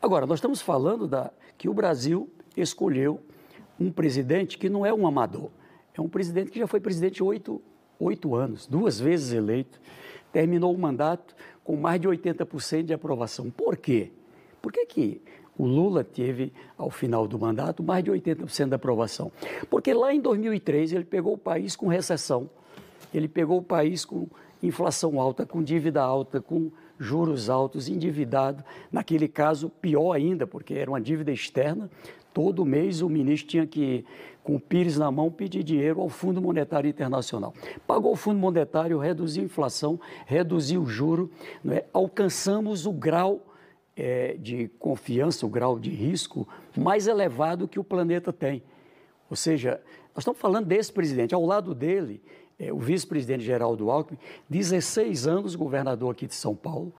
Agora, nós estamos falando da, que o Brasil escolheu um presidente que não é um amador, é um presidente que já foi presidente oito, oito anos, duas vezes eleito, terminou o mandato com mais de 80% de aprovação. Por quê? Por que, que o Lula teve, ao final do mandato, mais de 80% de aprovação? Porque lá em 2003 ele pegou o país com recessão, ele pegou o país com inflação alta, com dívida alta, com juros altos, endividado. Naquele caso, pior ainda, porque era uma dívida externa. Todo mês o ministro tinha que, com o Pires na mão, pedir dinheiro ao Fundo Monetário Internacional. Pagou o Fundo Monetário, reduziu a inflação, reduziu o juro. É? Alcançamos o grau é, de confiança, o grau de risco mais elevado que o planeta tem. Ou seja, nós estamos falando desse presidente. Ao lado dele, é, o vice-presidente Geraldo Alckmin, 16 anos governador aqui de São Paulo,